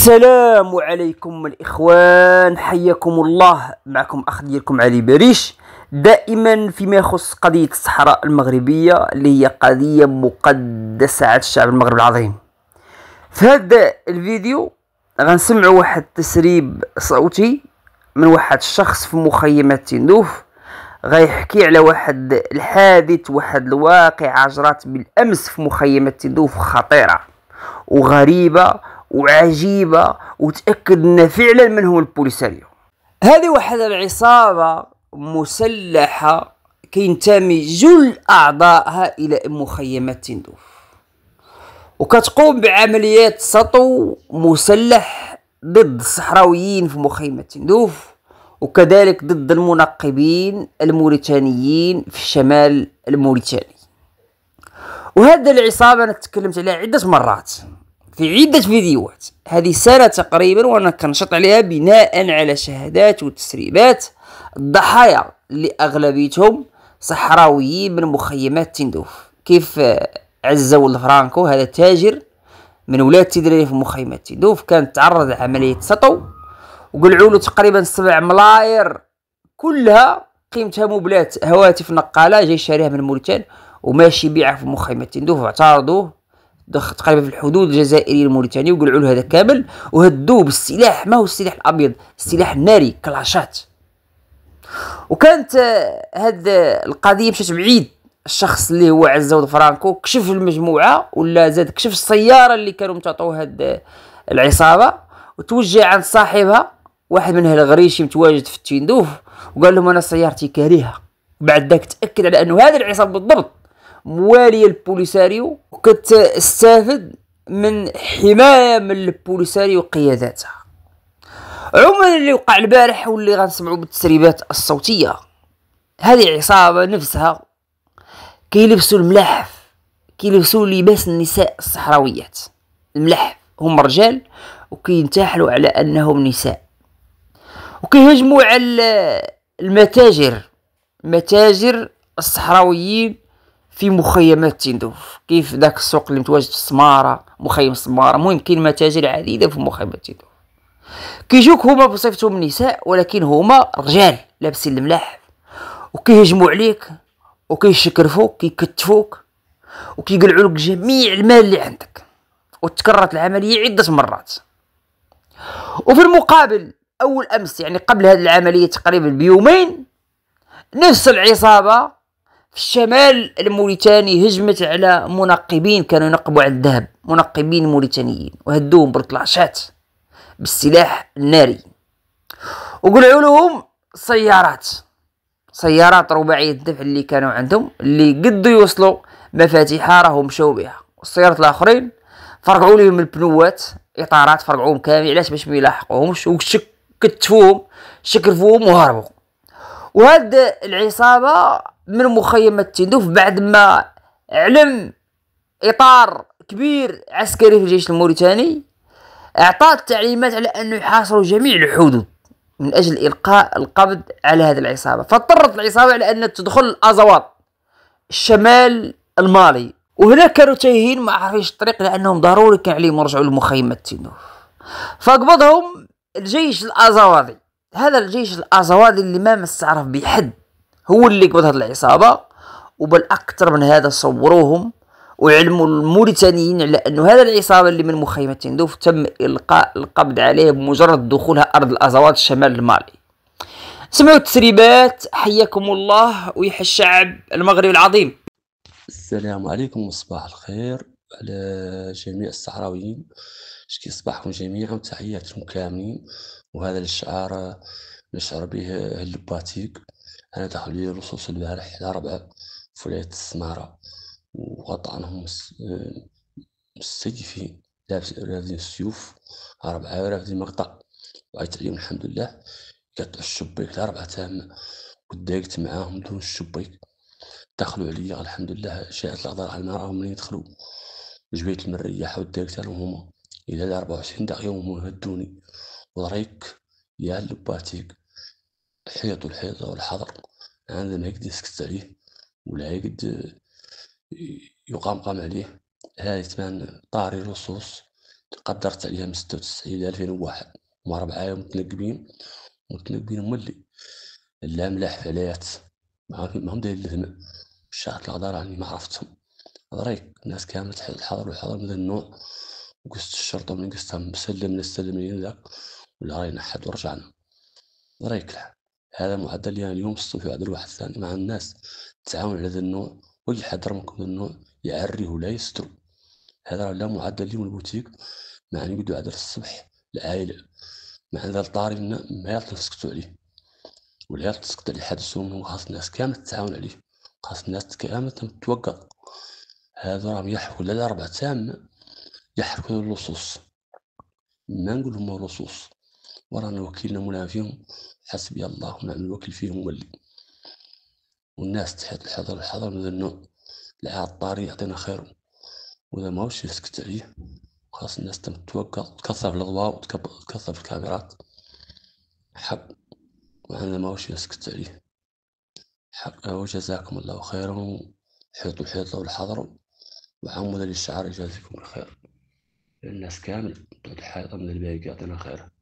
السلام عليكم الإخوان حياكم الله معكم أخ ديالكم علي بريش دائما فيما يخص قضية الصحراء المغربية اللي هي قضية مقدسة على الشعب المغرب العظيم في هذا الفيديو غنسمعوا واحد التسريب صوتي من واحد الشخص في مخيمات تندوف غيحكي على واحد الحادث واحد الواقعة جرات بالأمس في مخيمات تندوف خطيرة وغريبة وعجيبه وتاكد لنا فعلا من هو البوليساريو هذه واحدة العصابه مسلحه كينتمي جل اعضائها الى مخيمات تندوف وكتقوم بعمليات سطو مسلح ضد الصحراويين في مخيمة تندوف وكذلك ضد المنقبين الموريتانيين في الشمال الموريتاني وهذا العصابة أنا تكلمت عليها عدة مرات في عدة فيديوهات هذه سنة تقريبا وأنا كنشط عليها بناء على شهادات وتسريبات الضحايا اللي أغلبيتهم صحراويين من مخيمات تندوف كيف عزو ولد فرانكو هذا تاجر من ولاد تدريب في مخيمات تندوف كان تعرض لعملية سطو وقلعوا له تقريبا سبع ملاير كلها قيمتها مبلات هواتف نقالة جاي شاريها من موريتان وماشي يبيعها في مخيمات تندوف واعترضوه دخل تقريبا في الحدود الجزائريه الموريتانيه وقلعوا له هذا كامل وهدوه بالسلاح ما هو السلاح الابيض السلاح الناري كلاشات وكانت آه، هاد آه، القضيه مشات بعيد الشخص اللي هو عزه فرانكو كشف المجموعه ولا زاد كشف السياره اللي كانوا متعطوا هاد آه، العصابه وتوجه عند صاحبها واحد من هالغريشي متواجد في التندوف وقال لهم انا سيارتي كريهة بعد ذاك تاكد على انه هذه العصابه بالضبط مواليه للبوليساريو وكتستافد من حمايه من البوليساريو قياداتها عموما اللي وقع البارح واللي غنسمعوا بالتسريبات الصوتيه هذه عصابه نفسها كيلبسوا الملاحف كيلبسوا لباس النساء الصحراويات الملاحف هم رجال وكينتحلوا على انهم نساء وكيهجموا على المتاجر متاجر الصحراويين في مخيمات تندوف كيف داك السوق اللي متواجد في السماره مخيم السماره المهم كاين متاجر عديده في مخيمات تندوف كيجوك هما بصفتهم نساء ولكن هما رجال لابسين الملاح وكيهجموا عليك وكيشكرفوك كيكتفوك وكيقلعوا لك جميع المال اللي عندك وتكررت العمليه عده مرات وفي المقابل اول امس يعني قبل هذه العمليه تقريبا بيومين نفس العصابه في الشمال الموريتاني هجمت على منقبين كانوا ينقبوا على الذهب منقبين موريتانيين وهدوهم بالكلاشات بالسلاح الناري وقلعوا لهم سيارات سيارات رباعية الدفع اللي كانوا عندهم اللي قدوا يوصلوا مفاتيحها راهم مشاو بها والسيارات الاخرين فرقعوا لهم البنوات اطارات فرقعوهم كامل علاش باش ما يلاحقوهمش وشكتفوهم شكرفوهم وهربوا وهاد العصابة من مخيمات التندوف بعد ما علم إطار كبير عسكري في الجيش الموريتاني أعطى التعليمات على أنه يحاصروا جميع الحدود من أجل إلقاء القبض على هذه العصابة فاضطرت العصابة على أن تدخل الأزواط الشمال المالي وهنا كانوا تايهين ما عارفينش الطريق لأنهم ضروري كان عليهم يرجعوا لمخيمات التندوف فقبضهم الجيش الأزواضي هذا الجيش الازوادي اللي ما مستعرف بحد هو اللي قبض هذه العصابه وبل اكثر من هذا صوروهم وعلموا الموريتانيين على انه هذا العصابه اللي من مخيمه تندوف تم القاء القبض عليه بمجرد دخولها ارض الازوات الشمال المالي سمعوا التسريبات حياكم الله ويحيى الشعب المغربي العظيم السلام عليكم وصباح الخير على جميع الصحراويين شكي صباحكم جميعا وتحياتكم كاملين وهذا الشعار نشعر به هالباتيك أنا دخل لي رصوص البارح على ربعة في ولاية السمارة وقطعنهم مستجفين رافدين السيوف ربعة رافدين مقطع وعيت عليهم الحمد لله قطعوا الشبيك ربعة تام وتضايقت معاهم دون الشبيك دخلوا عليا الحمد لله شاءت الأقدار على المرأة ومن يدخلوا جبيت المريحة وتضايقت لهم هما إلى وعشرين دقيقة وهم هدوني ضريك يا لباتيك حيط الحيطة والحضر هذا ما يقدر يسكت عليه ولا يقدر يقام قام عليه هذا ثمان طاري لصوص تقدرت عليها من ستة وتسعين ألفين وواحد هما ربعة متنقبين متنقبين هما اللي لا ملاح فلايات ما هم دايرين لهنا الشعر الغدار راني ما عرفتهم رايك الناس كامل تحضر الحضر والحضر من النوع وقست الشرطة من قستها مسلم نستلم ذاك والعين أحد ورجعنا رايك الحال هذا معدل يعني اليوم الصبح يعدل واحد الثاني مع الناس تعاون على هذا النوع ويحذر منكم النوع يعري ولا يستر هذا راه لا معدل اليوم البوتيك مع أن يقعدوا عدل الصبح العائلة مع هذا الطاري ما يعطي عليه ولا يعطي تسكت عليه حد منه خاص الناس كامل تعاون عليه خاص الناس كامل تتوقع هذا راهم يحركوا لا ربع تام يحركوا اللصوص ما نقول هما لصوص ورانا وكيلنا مولانا فيهم حسبي الله ونعم الوكيل فيهم ولي والناس تحيط الحضر الحضر من النوع العطاري يعطينا خير وإذا ما وش يسكت عليه خاص الناس تم تكثر في الأضواء وتكثر في الكاميرات حق وعندنا ما وش يسكت عليه حق وجزاكم الله خيرا حيطوا حيطوا الحضر وعمود للشعار يجازيكم الخير الناس كامل تعطي حيطة من البيك يعطينا خيره